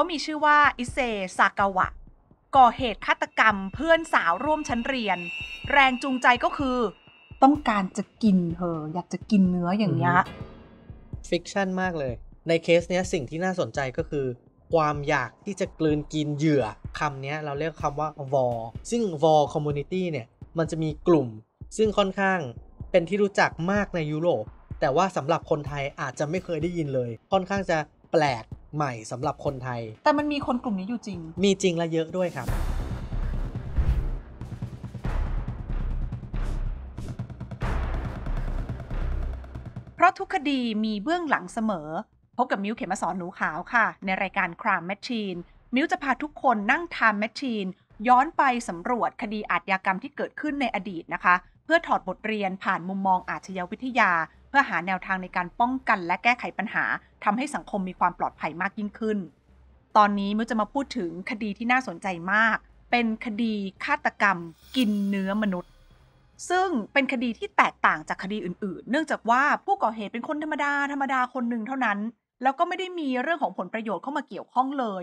เขามีชื่อว่า อิเซ ซากาวะ ก่อเหตุ ฆาตกรรมเพื่อนสาวร่วมชั้นเรียน แรง จูงใจก็คือ ต้องการจะกิน เธอ อยากจะกินเนื้ออย่างเงี้ยฟิกชันมากเลย ในเคส เนี้ย สิ่งที่น่าสนใจก็คือ ความอยากที่จะกลืนกินเหยื่อคำนี้เราเรียกคำว่า วอซึ่ง วอคอมมูนิตี้ เนี่ย มันจะมีกลุ่ม ซึ่งค่อนข้างเป็นที่รู้จัก มาก ในยุโรป แต่ว่าสำหรับ คนไทย อาจจะ ไม่เคย ได้ยิน เลย ค่อนข้าง จะแปลกใหม่สำหรับคนไทย แต่มันมีคนกลุ่มนี้อยู่จริง มีจริงและเยอะด้วยครับ เพราะทุกคดีมีเบื้องหลังเสมอ พบกับมิวเขมสอนหนูขาวค่ะ ในรายการครามแมชชีนมิวจะพาทุกคนนั่งทำแมชชีน ย้อนไปสำรวจคดีอาชญากรรมที่เกิดขึ้นในอดีตนะคะ เพื่อถอดบทเรียนผ่านมุมมองอาชญาวิทยาเพื่อหาแนวทางในการป้องกันและแก้ไขปัญหาทำให้สังคมมีความปลอดภัยมากยิ่งขึ้น ตอนนี้มิวจะมาพูดถึงคดีที่น่าสนใจมาก เป็นคดีฆาตกรรมกินเนื้อมนุษย์ ซึ่งเป็นคดีที่แตกต่างจากคดีอื่นๆ เนื่องจากว่าผู้ก่อเหตุเป็นคนธรรมดา ธรรมดาคนหนึ่งเท่านั้น แล้วก็ไม่ได้มีเรื่องของผลประโยชน์เข้ามาเกี่ยวข้องเลย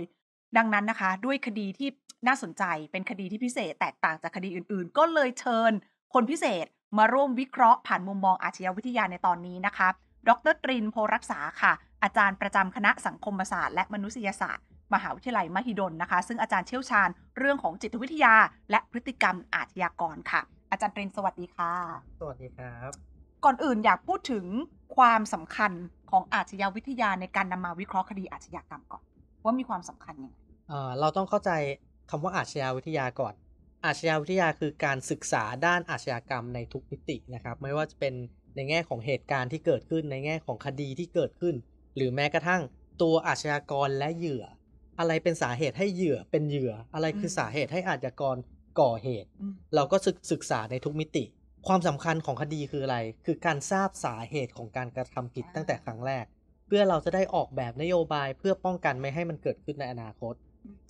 ดังนั้นนะคะด้วยคดีที่น่าสนใจ เป็นคดีที่พิเศษ แตกต่างจากคดีอื่น ๆ ก็เลยเชิญคนพิเศษมาร่วมวิเคราะห์ผ่านมุมมองอาชญาวิทยาในตอนนี้ นะคะดรตริน โพรักษา ค่ะ อาจารย์ประจำคณะสังคมศาสตร์และมนุษยศาสตร์ มหาวิทยาลัยมหิดลนะคะ ซึ่งอาจารย์เชี่ยวชาญ เรื่องของจิตวิทยา และพฤติกรรมอาชญากรค่ะ อาจารย์ตริน สวัสดีค่ะ สวัสดีครับ ก่อนอื่นอยากพูดถึงความสำคัญของอาชญาวิทยาในการนำมาวิเคราะห์คดีอาชญากรรมก่อนว่ามีความสำคัญยังไงเราต้องเข้าใจคำว่าอาชญาวิทยาก่อนอาชญาวิทยาคือการศึกษาด้านอาชญากรรมในทุกมิตินะครับ ไม่ว่าจะเป็นในแง่ของเหตุการณ์ที่เกิดขึ้นในแง่ของคดีที่เกิดขึ้น หรือแม้กระทั่งตัวอาชญากรและเหยื่อ อะไรเป็นสาเหตุให้เหยื่อเป็นเหยื่อ อะไรคือสาเหตุให้อาชญากรก่อเหตุ เราก็ศึกษาในทุกมิติ ความสำคัญของคดีคืออะไร คือการทราบสาเหตุของการกระทำผิดตั้งแต่ครั้งแรก เพื่อเราจะได้ออกแบบนโยบายเพื่อป้องกันไม่ให้มันเกิดขึ้นในอนาคต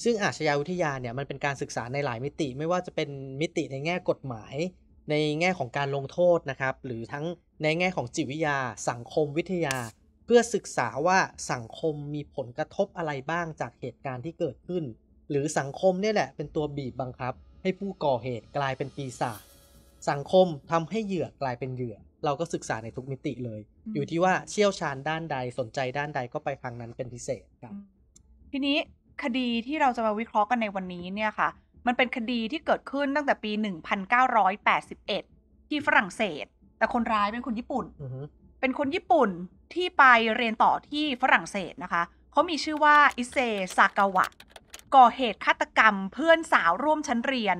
ซึ่งอาชญาวิทยาเนี่ยมันเป็นการศึกษาในหลายมิติไม่ว่าจะเป็นมิติในแง่กฎหมาย ในแง่ของการลงโทษนะครับ หรือทั้งในแง่ของจิตวิทยา สังคมวิทยา เพื่อศึกษาว่าสังคมมีผลกระทบอะไรบ้างจากเหตุการณ์ที่เกิดขึ้น หรือสังคมเนี่ยแหละ เป็นตัวบีบบังคับให้ผู้ก่อเหตุกลายเป็นปีศาจสังคม ทำให้เหยื่อกลายเป็นเหยื่อ เราก็ศึกษาในทุกมิติเลย อยู่ที่ว่าเชี่ยวชาญด้านใดสนใจด้านใดก็ไปทางนั้นเป็นพิเศษครับ ทีนี้คดีที่เราจะมาวิเคราะห์กันในวันนี้เนี่ยค่ะมันเป็นคดีที่เกิดขึ้นตั้งแต่ปี1981 ที่ฝรั่งเศส แต่คนร้ายเป็นคนญี่ปุ่นเป็นคนญี่ปุ่นที่ไปเรียนต่อที่ฝรั่งเศสนะคะเขามีชื่อว่าอิเซซากาวะ ก่อเหตุฆาตกรรมเพื่อนสาวร่วมชั้นเรียน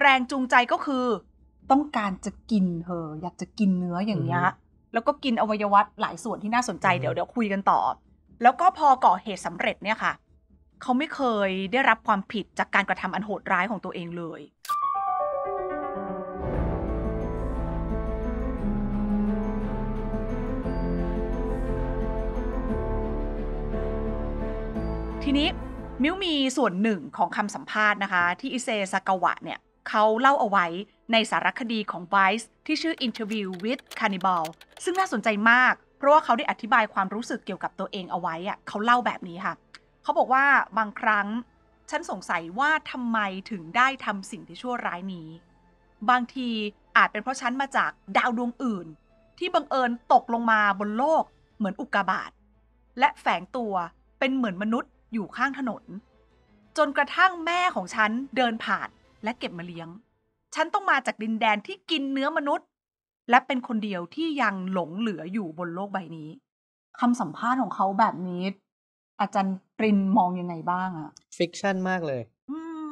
แรงจูงใจก็คือ ต้องการจะกินเธออยากจะกินเนื้ออย่างเงี้ยแล้วก็กินอวัยวะหลายส่วนที่น่าสนใจเดี๋ยวเดี๋ยวคุยกันต่อแล้วก็พอก่อเหตุสำเร็จเนี่ยค่ะเขาไม่เคยได้รับความผิดจากการกระทำอันโหดร้ายของตัวเองเลย ทีนี้มิวมีส่วนหนึ่งของคำสัมภาษณ์นะคะ ที่อิเซซากาวะเนี่ย เขาเล่าเอาไว้ในสารคดีของ Vice ที่ชื่อ Interview with Cannibal ซึ่งน่าสนใจมาก เพราะว่าเขาได้อธิบายความรู้สึกเกี่ยวกับตัวเองเอาไว้อะเขาเล่าแบบนี้ค่ะเขาบอกว่าบางครั้ง ฉันสงสัยว่าทำไมถึงได้ทำสิ่งที่ชั่วร้ายนี้ บางทีอาจเป็นเพราะฉันมาจากดาวดวงอื่น ที่บังเอิญตกลงมาบนโลกเหมือนอุกกาบาตและแฝงตัวเป็นเหมือนมนุษย์อยู่ข้างถนน จนกระทั่งแม่ของฉันเดินผ่านและเก็บมาเลี้ยง ฉันต้องมาจากดินแดนที่กินเนื้อมนุษย์ และเป็นคนเดียวที่ยังหลงเหลืออยู่บนโลกใบนี้คำสัมภาษณ์ของเขาแบบนี้ อาจารย์ปรินมองยังไงบ้างอะฟิกชันมากเลย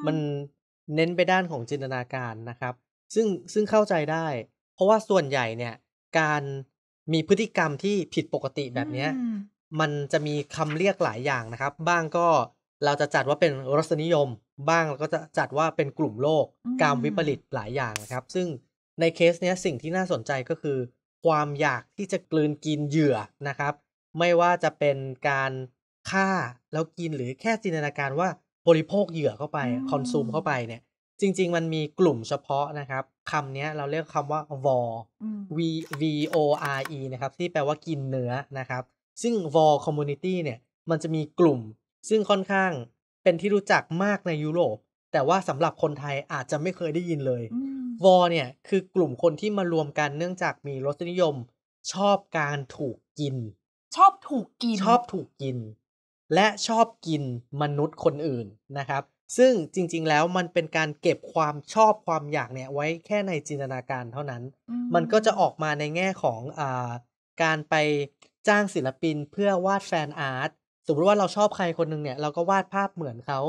มันเน้นไปด้านของจินตนาการนะครับ ซึ่งซึ่งเข้าใจได้ เพราะว่าส่วนใหญ่เนี่ยการมีพฤติกรรมที่ผิดปกติแบบนี้ มันจะมีคำเรียกหลายอย่างนะครับ บ้างก็เราจะจัดว่าเป็นรสนิยม บ้างเราก็จะจัดว่าเป็นกลุ่มโลกการวิปริตหลายอย่างนะครับ ซึ่งในเคสเนี้ยสิ่งที่น่าสนใจก็คือ ความอยากที่จะกลืนกินเหยื่อนะครับ ไม่ว่าจะเป็นการฆ่าแล้วกินหรือแค่จินตนาการว่าบริโภคเหยื่อเข้าไป คอนซูมเข้าไปเนี่ยจริงๆมันมีกลุ่มเฉพาะนะครับคำนี้เราเรียกคำว่า vor v v o r e นะครับ ที่แปลว่ากินเนื้อนะครับ ซึ่ง vor community เนี่ยมันจะมีกลุ่ม ซึ่งค่อนข้างเป็นที่รู้จักมากในยุโรป แต่ว่าสำหรับคนไทยอาจจะไม่เคยได้ยินเลย vor เนี่ยคือกลุ่มคนที่มารวมกันเนื่องจากมีรสนิยม ชอบการถูกกิน ชอบถูกกินชอบถูกกินและชอบกินมนุษย์คนอื่นนะครับ ซึ่งจริงๆ แล้วมันเป็นการเก็บความชอบความอยากเนี่ยไว้แค่ในจินตนาการเท่านั้น มันก็จะออกมาในแง่ของอการไปจ้างศิลปินเพื่อวาดแฟนอาร์ตสมมติว่าเราชอบใครคนหนึ่งเนี่ยเราก็วาดภาพเหมือนเขา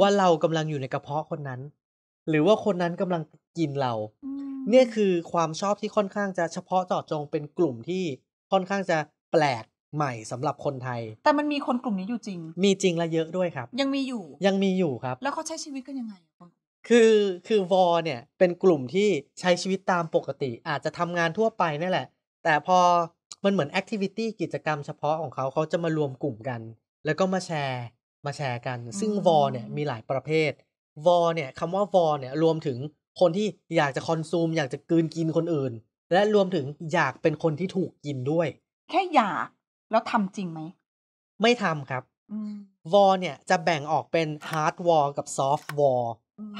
ว่าเรากำลังอยู่ในกระเพาะคนนั้น หรือว่าคนนั้นกำลังกินเราเนี่ยคือความชอบที่ค่อนข้างจะเฉพาะเจาะจงเป็นกลุ่มที่ค่อนข้างจะแปลกใหม่สำหรับคนไทย แต่มันมีคนกลุ่มนี้อยู่จริง มีจริงและเยอะด้วยครับ ยังมีอยู่ยังมีอยู่ครับแล้วเขาใช้ชีวิตกันยังไง คือคือวอเนี่ย เป็นกลุ่มที่ใช้ชีวิตตามปกติ อาจจะทำงานทั่วไปนี่แหละ แต่พอมันเหมือนแอคทิวิตี้กิจกรรมเฉพาะของเขาเขาจะมารวมกลุ่มกัน แล้วก็มาแชร์ มาแชร์กัน ซึ่งวอเนี่ยมีหลายประเภทวอเนี่ยคำว่าวอเนี่ยรวมถึงคนที่อยากจะคอนซูมอยากจะกืนกินคนอื่น และรวมถึงอยากเป็นคนที่ถูกกินด้วย แค่อยากแล้วทำจริงไหม ไม่ทำครับวอลเนี่ยจะแบ่งออกเป็นฮาร์ดวอลกับซอฟต์วอล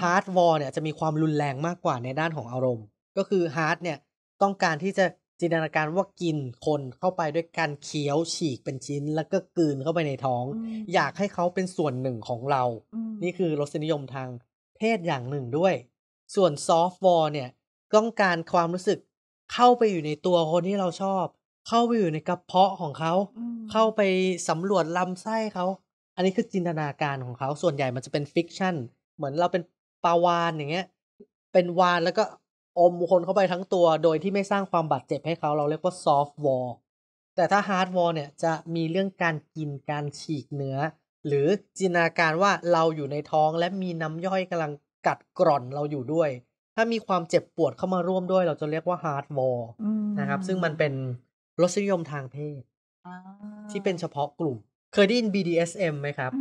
ฮาร์ดวอลเนี่ยจะมีความรุนแรงมากกว่าในด้านของอารมณ์ ก็คือฮาร์ดเนี่ยต้องการที่จะจินตนาการว่ากินคนเข้าไปด้วยการเคี้ยวฉีกเป็นชิ้นแล้วก็กลืนเข้าไปในท้อง อยากให้เขาเป็นส่วนหนึ่งของเรา นี่คือรสนิยมทาง เพศอย่างหนึ่งด้วย ส่วนซอฟต์วอลเนี่ยต้องการความรู้สึกเข้าไปอยู่ในตัวคนที่เราชอบเข้าไปอยู่ในกระเพาะของเขา เข้าไปสำรวจลำไส้เขา อันนี้คือจินตนาการของเขา ส่วนใหญ่มันจะเป็นฟิกชันเหมือนเราเป็นปลาวานอย่างเงี้ย เป็นวาน แล้วก็อมคนเข้าไปทั้งตัว โดยที่ไม่สร้างความบาดเจ็บให้เขา เราเรียกว่าซอฟต์วอลแต่ถ้าฮาร์ดวอลเนี่ย จะมีเรื่องการกินการฉีกเนื้อ หรือจินตนาการว่าเราอยู่ในท้องและมีน้ำย่อยกำลังกัดกร่อนเราอยู่ด้วย ถ้ามีความเจ็บปวดเข้ามาร่วมด้วย เราจะเรียกว่าฮาร์ดวอลนะครับ ซึ่งมันเป็นรสนิยมทางเพศที่เป็นเฉพาะกลุ่มเคยได้ยิน BDSM ไหมครับ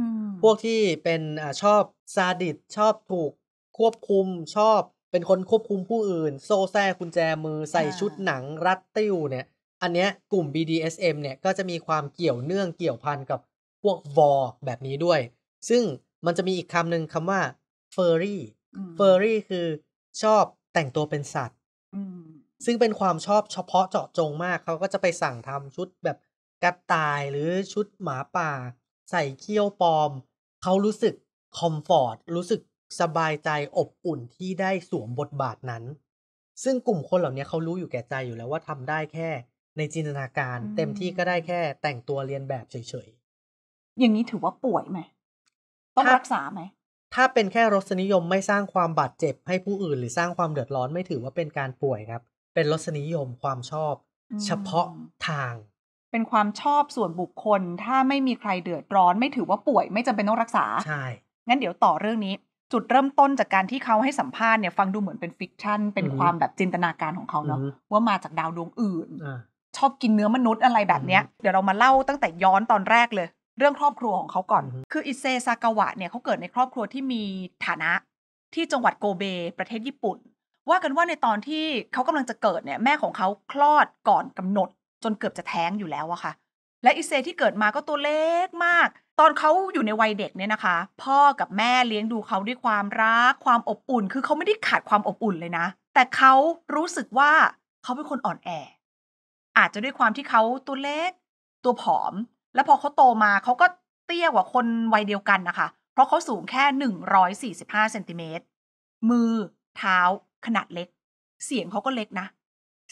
พวกที่เป็นอชอบซาดิสชอบถูกควบคุมชอบเป็นคนควบคุมผู้อื่น โซ่แท้กุญแจมือใส่ชุดหนัง รัดติ้วเนี่ยอันเนี้ยกลุ่ม BDSM เนี่ยก็จะมีความเกี่ยวเนื่องเกี่ยวพันกับพวกวอแบบนี้ด้วย ซึ่งมันจะมีอีกคำหนึ่งคำว่า furry furry คือชอบแต่งตัวเป็นสัตวซึ่งเป็นความชอบเฉพาะเจาะจงมาก เขาก็จะไปสั่งทำชุดแบบกระต่ายหรือชุดหมาป่า ใส่เขี้ยวปลอมเขารู้สึกคอมฟอร์ตรู้สึกสบายใจอบอุ่นที่ได้สวมบทบาทนั้น ซึ่งกลุ่มคนเหล่านี้เขารู้อยู่แก่ใจอยู่แล้วว่าทำได้แค่ในจินตนาการเต็มที่ก็ได้แค่แต่งตัวเรียนแบบเฉยๆ อย่างนี้ถือว่าป่วยไหมต้องรักษาไหมถ้าเป็นแค่รสนิยมไม่สร้างความบาดเจ็บให้ผู้อื่น หรือสร้างความเดือดร้อนไม่ถือว่าเป็นการป่วยครับเป็นรสนิยมความชอบ เฉพาะทาง เป็นความชอบส่วนบุคคล ถ้าไม่มีใครเดือดร้อน ไม่ถือว่าป่วยไม่จำเป็นต้องรักษา ใช่ งั้นเดี๋ยวต่อเรื่องนี้ จุดเริ่มต้นจากการที่เขาให้สัมภาษณ์เนี่ยฟังดูเหมือนเป็นฟิกชันเป็นความแบบจินตนาการของเขาเนาะว่ามาจากดาวดวงอื่นชอบกินเนื้อมนุษย์อะไรแบบเนี้ยเดี๋ยวเรามาเล่าตั้งแต่ย้อนตอนแรกเลย เรื่องครอบครัวของเขาก่อน คืออิเซซากาวะเนี่ยเขาเกิดในครอบครัวที่มีฐานะ ที่จังหวัดโกเบ ประเทศญี่ปุ่นว่ากันว่าในตอนที่เขากำลังจะเกิดเนี่ยแม่ของเขาคลอดก่อนกำหนด จนเกือบจะแท้งอยู่แล้วอะค่ะ และอิเซที่เกิดมาก็ตัวเล็กมาก ตอนเขาอยู่ในวัยเด็กเนี่ยนะคะ พ่อกับแม่เลี้ยงดูเขาด้วยความรักความอบอุ่น คือเขาไม่ได้ขาดความอบอุ่นเลยนะ แต่เขารู้สึกว่าเขาเป็นคนอ่อนแอ อาจจะด้วยความที่เขาตัวเล็กตัวผอม แล้วพอเขาโตมาเขาก็เตี้ยกว่าคนวัยเดียวกันนะคะเพราะเขาสูงแค่145เซนติเมตรมือเท้าขนาดเล็ก เสียงเขาก็เล็กนะ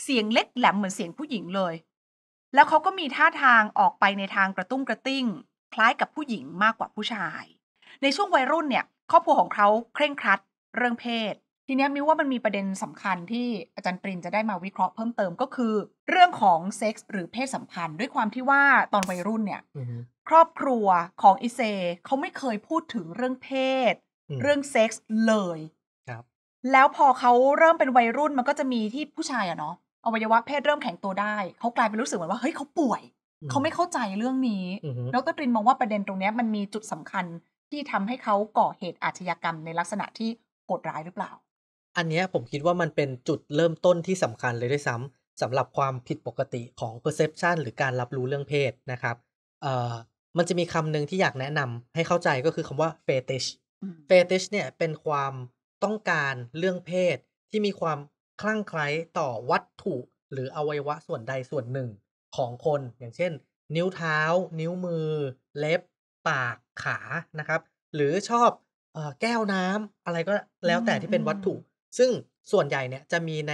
เสียงเล็กแหลมเหมือนเสียงผู้หญิงเลย แล้วเขาก็มีท่าทางออกไปในทางกระตุ้งกระติ้ง คล้ายกับผู้หญิงมากกว่าผู้ชาย ในช่วงวัยรุ่นเนี่ย ครอบครัวของเขาเคร่งครัด เรื่องเพศ ทีนี้มิวว่ามันมีประเด็นสำคัญที่อาจารย์ปรินจะได้มาวิเคราะห์เพิ่มเติมก็คือ เรื่องของเซ็กส์หรือเพศสัมพันธ์ด้วยความที่ว่าตอนวัยรุ่นเนี่ยครอบครัวของอิเซเขาไม่เคยพูดถึงเรื่องเพศ เรื่องเซ็กส์เลยแล้วพอเขาเริ่มเป็นวัยรุ่นมันก็จะมีที่ผู้ชายอะเนาะอวัยวะเพศเริ่มแข็งตัวได้ เขากลายเป็นรู้สึกเหมือนว่าเฮ้ยเขาป่วย เขาไม่เข้าใจเรื่องนี้แล้วตรินมองว่าประเด็นตรงนี้มันมีจุดสำคัญที่ทำให้เขาก่อเหตุอาชญากรรมในลักษณะที่โหดร้ายหรือเปล่า อันนี้ผมคิดว่ามันเป็นจุดเริ่มต้นที่สำคัญเลยด้วยซ้ำ สำหรับความผิดปกติของ perception หรือการรับรู้เรื่องเพศนะครับเอ่อมันจะมีคำหนึ่งที่อยากแนะนำให้เข้าใจก็คือคำว่า fetish fetish เนี่ยเป็นความต้องการเรื่องเพศที่มีความคลั่งไคล้ต่อวัตถุหรืออวัยวะส่วนใดส่วนหนึ่งของคนอย่างเช่น นิ้วเท้า นิ้วมือ เล็บ ปากขานะครับ หรือชอบอแก้วน้ำอะไรก็แล้วแต่ที่เป็นวัตถุ ซึ่งส่วนใหญ่เนี่ยจะมีใน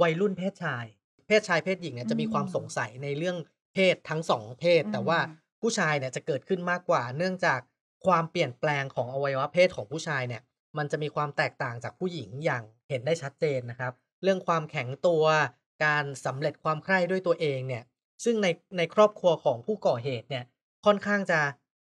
วัยรุ่นเพศชาย เพศชายเพศหญิงเนี่ยจะมีความสงสัยในเรื่องเพศทั้งสองเพศ แต่ว่าผู้ชายเนี่ยจะเกิดขึ้นมากกว่าเนื่องจากความเปลี่ยนแปลงของอวัยวะเพศของผู้ชายเนี่ยมันจะมีความแตกต่างจากผู้หญิงอย่างเห็นได้ชัดเจนนะครับ เรื่องความแข็งตัวการสำเร็จความใคร่ด้วยตัวเองเนี่ย ซึ่งในในครอบครัวของผู้ก่อเหตุเนี่ย ค่อนข้างจะ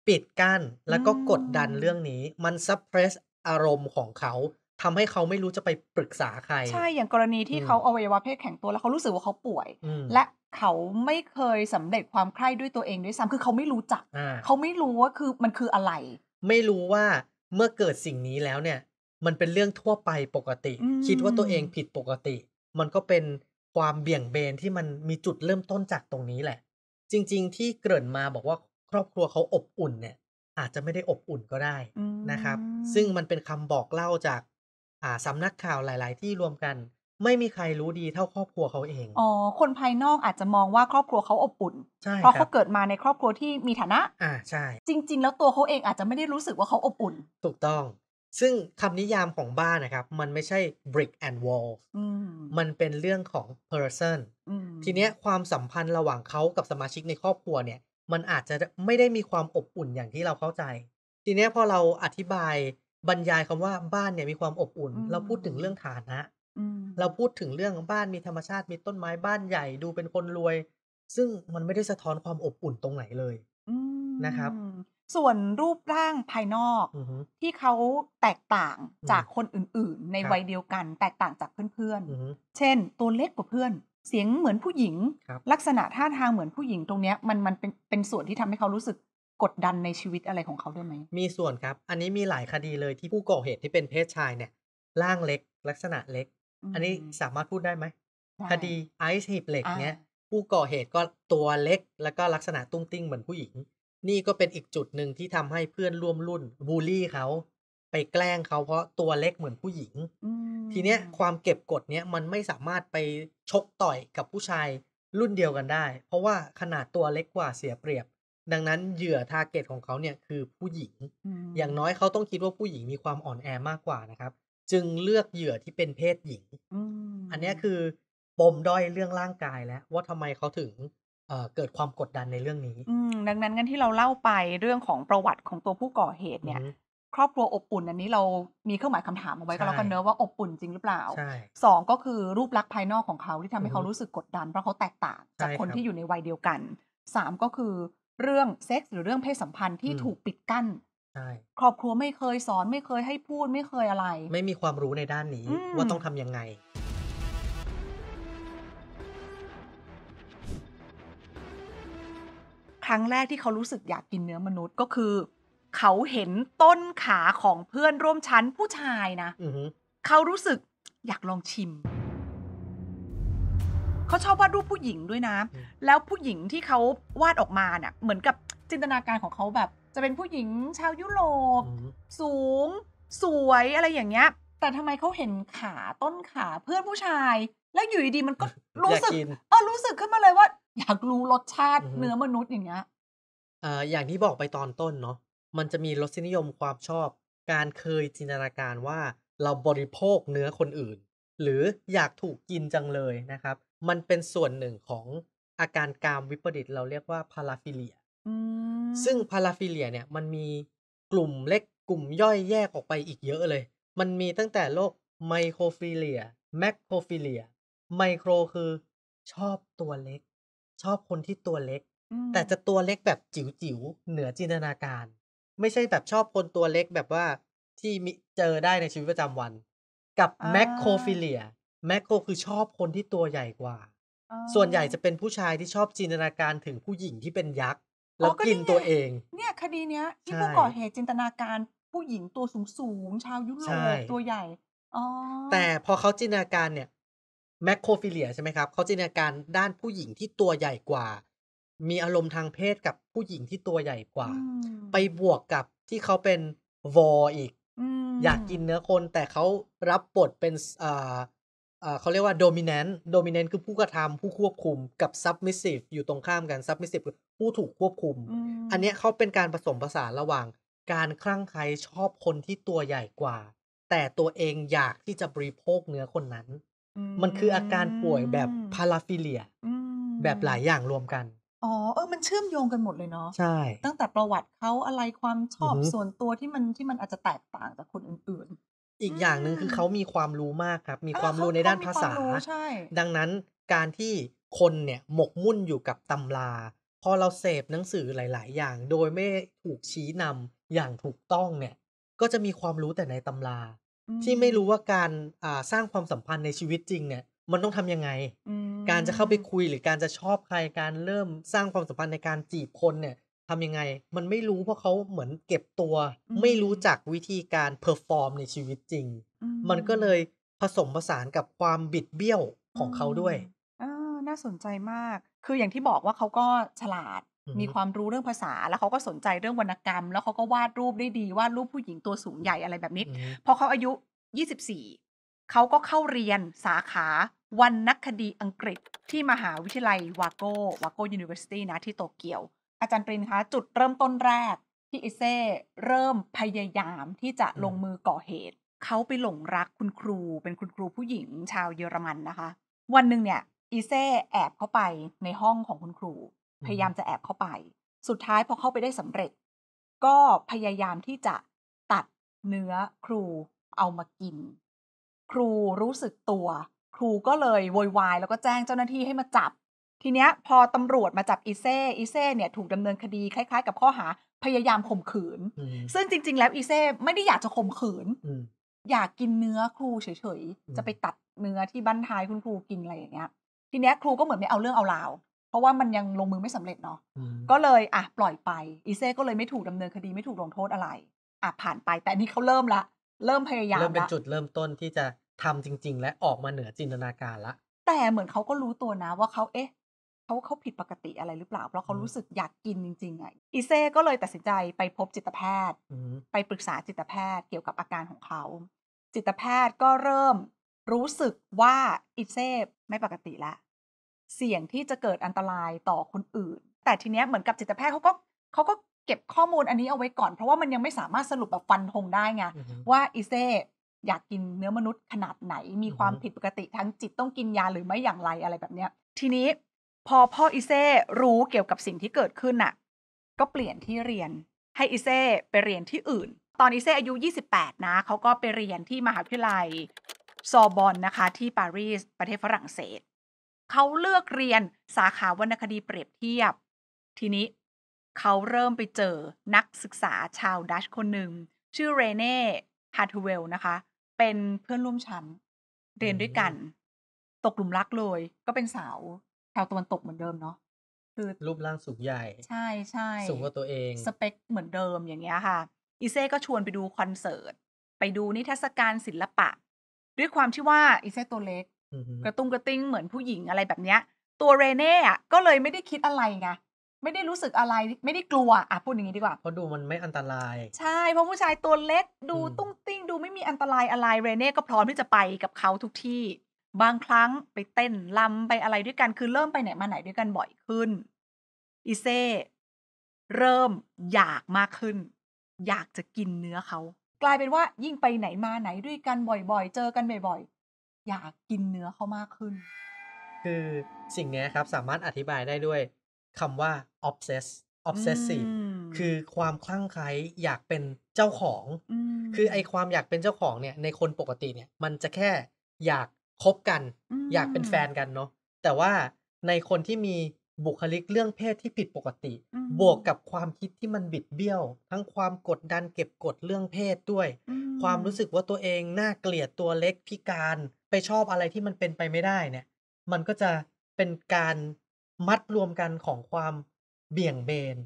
ปิดกัน้นแล้วก็กดดันเรื่องนี้มันซับเพรสอารมณ์ของเขาทำให้เขาไม่รู้จะไปปรึกษาใคร ใช่อย่างกรณีที่เขาเอาวัยวะเพศแข็งตัวแล้ว เขารู้สึกว่าเขาป่วย และเขาไม่เคยสำเร็จความใคร่ด้วยตัวเองด้วยซ้ำคือเขาไม่รู้จักเขาไม่รู้ว่าคือมันคืออะไร ไม่รู้ว่าเมื่อเกิดสิ่งนี้แล้วเนี่ย มันเป็นเรื่องทั่วไปปกติ คิดว่าตัวเองผิดปกติ มันก็เป็นความเบี่ยงเบนที่มันมีจุดเริ่มต้นจากตรงนี้แหละ จริง ๆ ที่เกิดมาบอกว่าครอบครัวเขาอบอุ่นเนี่ย อาจจะไม่ได้อบอุ่นก็ได้นะครับ ซึ่งมันเป็นคำบอกเล่าจาก อ่าสำนักข่าวหลายๆ ที่รวมกันไม่มีใครรู้ดีเท่าครอบครัวเขาเอง อ๋อ คนภายนอกอาจจะมองว่าครอบครัวเขาอบอุ่น ใช่เพราะเขาเกิดมาในครอบครัวที่มีฐานะ อ่า ใช่ จริงๆ แล้วตัวเขาเองอาจจะไม่ได้รู้สึกว่าเขาอบอุ่น ถูกต้อง ซึ่งคำนิยามของบ้านนะครับ มันไม่ใช่ brick and wall มมันเป็นเรื่องของ person อทีเนี้ยความสัมพันธ์ระหว่างเขากับสมาชิกในครอบครัวเนี่ย มันอาจจะไม่ได้มีความอบอุ่นอย่างที่เราเข้าใจ ทีเนี้ยพอเราอธิบายบรรยายคำว่าบ้านเนี่ยมีความอบอุ่น เราพูดถึงเรื่องฐานะเราพูดถึงเรื่องบ้านมีธรรมชาติมีต้นไม้บ้านใหญ่ดูเป็นคนรวย ซึ่งมันไม่ได้สะท้อนความอบอุ่นตรงไหนเลยนะครับ ส่วนรูปร่างภายนอกอที่เขาแตกต่างจากคนอื่น ๆ ในวัยเดียวกันแตกต่างจากเพื่อนๆเช่น ตัวเล็กกว่าเพื่อน เสียงเหมือนผู้หญิง ลักษณะท่าทางเหมือนผู้หญิงตรงเนี้ยมันมันเป็นเป็นส่วนที่ทำให้เขารู้สึกกดดันในชีวิตอะไรของเขาด้วยไหมมีส่วนครับ อันนี้มีหลายคดีเลยที่ผู้ก่อเหตุที่เป็นเพศชายเนี่ยร่างเล็ก ลักษณะเล็กอันนี้สามารถพูดได้ไหมคดีไอซ์หีบเหล็กเนี้ย ผู้ก่อเหตุก็ตัวเล็กแล้วก็ลักษณะตุ้งติ้งเหมือนผู้หญิง นี่ก็เป็นอีกจุดหนึ่งที่ทำให้เพื่อนร่วมรุ่น บูลลี่เขาไปแกล้งเขาเพราะตัวเล็กเหมือนผู้หญิง ทีเนี้ยความเก็บกดเนี้ยมันไม่สามารถไปชกต่อยกับผู้ชายรุ่นเดียวกันได้ เพราะว่าขนาดตัวเล็กกว่าเสียเปรียบ ดังนั้นเหยื่อทาร์เก็ตของเขาเนี่ยคือผู้หญิง อย่างน้อยเขาต้องคิดว่าผู้หญิงมีความอ่อนแอมากกว่านะครับจึงเลือกเหยื่อที่เป็นเพศหญิงอันนี้คือปมด้อยเรื่องร่างกายแล้วว่าทำไมเขาถึงเกิดความกดดันในเรื่องนี้ดังนั้นกันที่เราเล่าไปเรื่องของประวัติของตัวผู้ก่อเหตุเนี่ย ครอบครัวอบอุ่นอันนี้เรามีเครื่องหมายคำถามเอาไว้ก็แล้วกันเนอว่าอบอุ่นจริงหรือเปล่า สองก็คือรูปลักษณ์ภายนอกของเขาที่ทำให้เขารู้สึกกดดัน เพราะเขาแตกต่างจากคนที่อยู่ในวัยเดียวกัน สามก็คือเรื่องเซ็กส์หรือเรื่องเพศสัมพันธ์ที่ถูกปิดกั้น่ครอบครัวไม่เคยสอนไม่เคยให้พูดไม่เคยอะไร ไม่มีความรู้ในด้านนี้ว่าต้องทำยังไง ครั้งแรกที่เขารู้สึกอยากกินเนื้อมนุษย์ก็คือ เขาเห็นต้นขาของเพื่อนร่วมชั้นผู้ชายนะเขารู้สึกอยากลองชิม เขาชอบวาดรูปผู้หญิงด้วยนะ แล้วผู้หญิงที่เขาวาดออกมาเนี่ยเหมือนกับจินตนาการของเขาแบบจะเป็นผู้หญิงชาวยุโรปสูงสวยอะไรอย่างเงี้ยแต่ทำไมเขาเห็นขาต้นขาเพื่อนผู้ชาย แล้วอยู่ดีมันก็รู้สึกเออรู้สึกขึ้นมาเลยว่าอยากรู้รสชาติเนื้อมนุษย์อย่างเงี้ยเอ่ออย่างที่บอกไปตอนต้นเนาะมันจะมีรสนิยมความชอบการเคยจินตนาการว่าเราบริโภคเนื้อคนอื่น หรืออยากถูกกินจังเลยนะครับ มันเป็นส่วนหนึ่งของอาการกามวิปริตเราเรียกว่าพาราฟิเลียซึ่งพาราฟิเลียเนี่ยมันมีกลุ่มเล็กกลุ่มย่อยแยกออกไปอีกเยอะเลย มันมีตั้งแต่โรคไมโครฟิเลียแมคโครฟิเลียไมโครคือชอบตัวเล็ก ชอบคนที่ตัวเล็ก แต่จะตัวเล็กแบบจิ๋วจิ๋วเหนือจินตนาการ ไม่ใช่แบบชอบคนตัวเล็กแบบว่าที่มิเจอได้ในชีวิตประจำวัน กับแมคโครฟิเลียแมคโครคือชอบคนที่ตัวใหญ่กว่าส่วนใหญ่จะเป็นผู้ชายที่ชอบจินตนาการถึงผู้หญิงที่เป็นยักษ์แล้วกินตัวเอง เนี่ยคดีเนี้ยที่ผู้ก่อเหตุจินตนาการผู้หญิงตัวสูงสูงชาวยุโรปตัวใหญ่อ๋อแต่พอเขาจินตนาการเนี่ย แมคโครฟิเลียใช่ไหมครับ เขาจินตนาการด้านผู้หญิงที่ตัวใหญ่กว่า มีอารมณ์ทางเพศกับผู้หญิงที่ตัวใหญ่กว่า ไปบวกกับที่เขาเป็นวออีกอยากกินเนื้อคนแต่เขารับบทเป็นเขาเรียกว่า dominant dominant คือผู้กระทำผู้ควบคุมกับ submissive อยู่ตรงข้ามกัน submissive คือผู้ถูกควบคุม อันนี้เขาเป็นการผสมผสานระหว่างการคลั่งใครชอบคนที่ตัวใหญ่กว่า แต่ตัวเองอยากที่จะบริโภคเนื้อคนนั้น มันคืออาการป่วยแบบพาราฟิเลียแบบหลายอย่างรวมกัน อ๋อเออมันเชื่อมโยงกันหมดเลยเนาะใช่ ตั้งแต่ประวัติเขาอะไรความชอบส่วนตัวที่มันที่มันอาจจะแตกต่างจากคนอื่นอีกอย่างหนึ่งคือเขามีความรู้มากครับ มีความรู้ในด้านภาษา ดังนั้นการที่คนเนี่ยหมกมุ่นอยู่กับตำรา พอเราเสพหนังสือหลาย ๆ อย่างโดยไม่ถูกชี้นำอย่างถูกต้องเนี่ย ก็จะมีความรู้แต่ในตำรา ที่ไม่รู้ว่าการสร้างความสัมพันธ์ในชีวิตจริงเนี่ยมันต้องทำยังไง การจะเข้าไปคุยหรือการจะชอบใครการเริ่มสร้างความสัมพันธ์ในการจีบคนเนี่ยทำยังไงมันไม่รู้เพราะเขาเหมือนเก็บตัว ไม่รู้จักวิธีการเพอร์ฟอร์มในชีวิตจริง มันก็เลยผสมผสานกับความบิดเบี้ยวของเขาด้วยเออน่าสนใจมาก คืออย่างที่บอกว่าเขาก็ฉลาดมีความรู้เรื่องภาษาแล้วเขาก็สนใจเรื่องวรรณกรรม แล้วเขาก็วาดรูปได้ดีวาดรูปผู้หญิงตัวสูงใหญ่อะไรแบบนี้พอเขาอายุ 24 เขาก็เข้าเรียนสาขาวรรณคดีอังกฤษที่มหาวิทยาลัยวาโกวาโกยูนิเวอร์ซิตี้นะที่โตเกียวอาจารย์ปรินคะจุดเริ่มต้นแรกที่อิเซ่เริ่มพยายามที่จะลงมือก่อเหตุเขาไปหลงรักคุณครูเป็นคุณครูผู้หญิงชาวเยอรมันนะคะ วันหนึ่งเนี่ยอิเซ่แอบเข้าไปในห้องของคุณครู พยายามจะแอบเข้าไป สุดท้ายพอเข้าไปได้สำเร็จ ก็พยายามที่จะตัดเนื้อครูเอามากิน ครูรู้สึกตัว ครูก็เลยโวยวายแล้วก็แจ้งเจ้าหน้าที่ให้มาจับทีเนี้ยพอตำรวจมาจับอีเซ่อีเซ่เนี่ยถูกดำเนินคดีคล้าย ๆ กับข้อหาพยายามข่มขืน ซึ่งจริง ๆ แล้วอีเซ่ไม่ได้อยากจะข่มขืนอยากกินเนื้อครูเฉยๆจะไปตัดเนื้อที่บ้านท้ายคุณครูกินอะไรอย่างเงี้ยทีเนี้ย ครูก็เหมือนไม่เอาเรื่องเอาราวเพราะว่ามันยังลงมือไม่สำเร็จเนาะก็เลยอ่ะ ปล่อยไปอีเซ่ก็เลยไม่ถูกดำเนินคดี ไม่ถูกลงโทษอะไรอ่ะผ่านไป แต่นี่เขาเริ่มละเริ่มพยายามละเริ่มเป็นจุดเริ่มต้นที่จะทำจริง ๆ และออกมาเหนือจินตนาการละ แต่เหมือนเขาก็รู้ตัวนะ ว่าเขาเอ๊ะเขาเขาผิดปกติอะไรหรือเปล่าเพราะเขารู้สึกอยากกินจริง ๆอ่ะอีเซ่ก็เลยตัดสินใจไปพบจิตแพทย์ ไปปรึกษาจิตแพทย์เกี่ยวกับอาการของเขา จิตแพทย์ก็เริ่มรู้สึกว่าอีเซ่ไม่ปกติละเสี่ยงที่จะเกิดอันตรายต่อคนอื่น แต่ทีเนี้ยเหมือนกับจิตแพทย์เขาก็เขาก็เก็บข้อมูลอันนี้เอาไว้ก่อน เพราะว่ามันยังไม่สามารถสรุปแบบฟันธงได้ไงว่าอีเซ่อยากกินเนื้อมนุษย์ขนาดไหน มีความผิดปกติทั้งจิตต้องกินยาหรือไม่อย่างไรอะไรแบบเนี้ย ทีนี้พอพ่ออิเซ่รู้เกี่ยวกับสิ่งที่เกิดขึ้นน่ะ ก็เปลี่ยนที่เรียน ให้อิเซ่ไปเรียนที่อื่น ตอนอิเซ่อายุ 28นะเขาก็ไปเรียนที่มหาวิทยาลัย ซอบอนนะคะที่ปารีส ประเทศฝรั่งเศส เขาเลือกเรียนสาขาวรรณคดีเปรียบเทียบ ทีนี้เขาเริ่มไปเจอนักศึกษาชาวดัชคนหนึ่ง ชื่อเรเน่ฮาร์ทเวลนะคะ เป็นเพื่อนร่วมชั้นเรียนด้วยกัน ตกหลุมรักเลยก็เป็นสาวแถวตะวันตกเหมือนเดิมเนาะ คือรูปร่างสูงใหญ่ ใช่ใช่ สูงกว่าตัวเอง สเปคเหมือนเดิมอย่างเงี้ยค่ะอิเซ่ก็ชวนไปดูคอนเสิร์ต ไปดูนิทรรศการศิลปะ ด้วยความที่ว่าอิเซ่ตัวเล็กกระตุ้งกระติ้งเหมือนผู้หญิงอะไรแบบเนี้ย ตัวเรเน่อะก็เลยไม่ได้คิดอะไรไง ไม่ได้รู้สึกอะไร ไม่ได้กลัว อ่ะพูดอย่างนี้ดีกว่าเพราะดูมันไม่อันตราย ใช่ เพราะผู้ชายตัวเล็กดูตุ้งติ้งดูไม่มีอันตรายอะไร เรเน่ก็พร้อมที่จะไปกับเขาทุกที่บางครั้งไปเต้นลำไปอะไรด้วยกันคือเริ่มไปไหนมาไหนด้วยกันบ่อยขึ้นอีเซ่เริ่มอยากมากขึ้น อยากจะกินเนื้อเขากลายเป็นว่ายิ่งไปไหนมาไหนด้วยกันบ่อยๆเจอกันบ่อยๆอยากกินเนื้อเขามากขึ้น คือสิ่งนี้ครับ สามารถอธิบายได้ด้วยคำว่า obsess obsessive คือความคลั่งไคล้อยากเป็นเจ้าของ คือไอความอยากเป็นเจ้าของเนี่ย ในคนปกติเนี่ย มันจะแค่อยากคบกันอยากเป็นแฟนกันเนาะแต่ว่าในคนที่มีบุคลิกเรื่องเพศที่ผิดปกติ บวกกับความคิดที่มันบิดเบี้ยว ทั้งความกดดันเก็บกดเรื่องเพศด้วย ความรู้สึกว่าตัวเองน่าเกลียดตัวเล็กพิการไปชอบอะไรที่มันเป็นไปไม่ได้เนี่ยมันก็จะเป็นการมัดรวมกันของความเบี่ยงเบน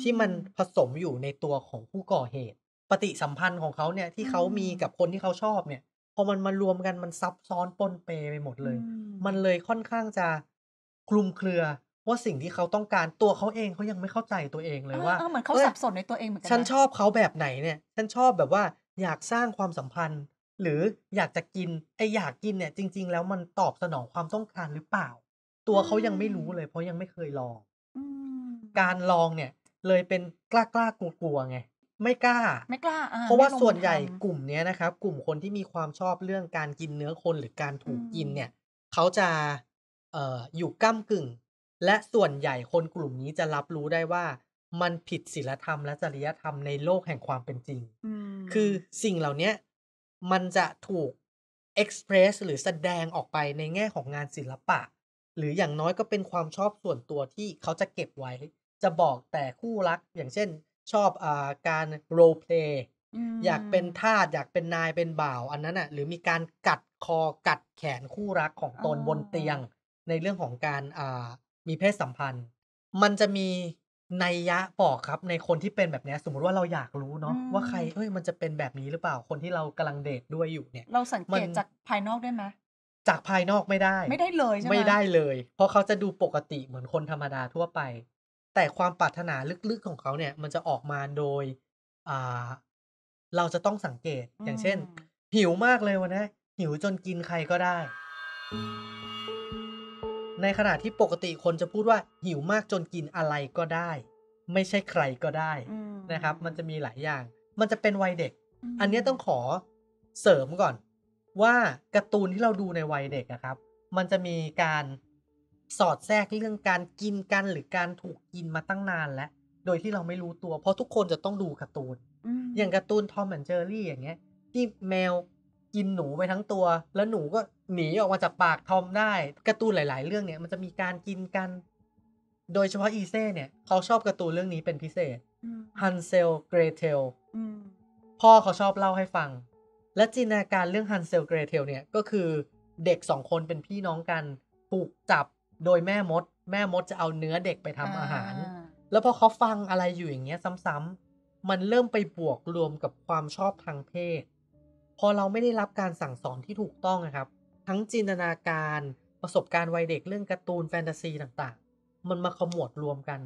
ที่มันผสมอยู่ในตัวของผู้ก่อเหตุ ปฏิสัมพันธ์ของเขาเนี่ยที่เขามีกับคนที่เขาชอบเนี่ยพอมัน มารวมกันมันซับซ้อนปนเปไปหมดเลย มันเลยค่อนข้างจะคลุมเครือว่าสิ่งที่เขาต้องการตัวเขาเองเขายังไม่เข้าใจตัวเองเลยว่าเหมือนเขาสับสนในตัวเองเหมือนกันฉันชอบเขาแบบไหนเนี่ย ฉันชอบแบบว่าอยากสร้างความสัมพันธ์ หรืออยากจะกินไออยากกินเนี่ยจริง ๆ แล้วมันตอบสนองความต้องการหรือเปล่า ตัวเขายังไม่รู้เลยเพราะยังไม่เคยลองการลองเนี่ย เลยเป็นกล้ากล้ากลัวกลัวไงไม่กล้าไม่กล้า เพราะว่าส่วนใหญ่กลุ่มเนี้ยนะครับ กลุ่มคนที่มีความชอบเรื่องการกินเนื้อคนหรือการถูกกินเนี่ย เขาจะเอ่ออยู่ก้ากึ่ง และส่วนใหญ่คนกลุ่มนี้จะรับรู้ได้ว่า มันผิดศีลธรรมและจริยธรรมในโลกแห่งความเป็นจริงคือสิ่งเหล่านี้ มันจะถูกเอ็กซ์เพรสหรือแสดงออกไปในแง่ของงานศิลปะ หรืออย่างน้อยก็เป็นความชอบส่วนตัวที่เขาจะเก็บไว้ จะบอกแต่คู่รักอย่างเช่นชอบอ่าการโรลเพลย์อยากเป็นทาสอยากเป็นนายเป็นบ่าว อันนั้นอ่ะ หรือมีการกัดคอกัดแขนคู่รักของตนบนเตียง ในเรื่องของการอ่ามีเพศสัมพันธ์ มันจะมีนัยยะบอกครับในคนที่เป็นแบบนี้ สมมติว่าเราอยากรู้เนาะว่าใครเอ้ยมันจะเป็นแบบนี้หรือเปล่าคนที่เรากำลังเดทด้วยอยู่เนี่ย เราสังเกตจากภายนอกได้ไหมจากภายนอกไม่ได้ ไม่ได้เลยใช่ไหมไม่ได้เลยเพราะเขาจะดูปกติเหมือนคนธรรมดาทั่วไปแต่ความปรารถนาลึกๆของเขาเนี่ย มันจะออกมาโดย อ่า เราจะต้องสังเกตอย่างเช่นหิวมากเลยวันนี้หิวจนกินใครก็ได้ ในขณะที่ปกติคนจะพูดว่าหิวมากจนกินอะไรก็ได้ ไม่ใช่ใครก็ได้นะครับ มันจะมีหลายอย่าง มันจะเป็นวัยเด็ก อันนี้ต้องขอเสริมก่อน ว่าการ์ตูนที่เราดูในวัยเด็กนะครับ มันจะมีการสอดแทรกเรื่องการกินกันหรือการถูกกินมาตั้งนานแล้ว โดยที่เราไม่รู้ตัว เพราะทุกคนจะต้องดูการ์ตูน อย่างการ์ตูนทอมแอนเจอรี่อย่างเงี้ย ที่แมวกินหนูไปทั้งตัว แล้วหนูก็หนีออกมาจากปากทอมได้ การ์ตูนหลาย ๆ เรื่องเนี่ย มันจะมีการกินกัน โดยเฉพาะอีเซ่เนี่ย เขาชอบการ์ตูนเรื่องนี้เป็นพิเศษฮันเซลเกรเทลพ่อเขาชอบเล่าให้ฟัง และจินตนาการเรื่องฮันเซลเกรเทลเนี่ย ก็คือเด็กสองคนเป็นพี่น้องกันถูกจับโดยแม่มด แม่มดจะเอาเนื้อเด็กไปทำอาหาร แล้วพอเขาฟังอะไรอยู่อย่างเงี้ยซ้ำๆมันเริ่มไปบวกรวมกับความชอบทางเพศ พอเราไม่ได้รับการสั่งสอนที่ถูกต้องนะครับ ทั้งจินตนาการ ประสบการณ์วัยเด็กเรื่องการ์ตูนแฟนตาซีต่าง ๆ มันมาขมวดรวมกัน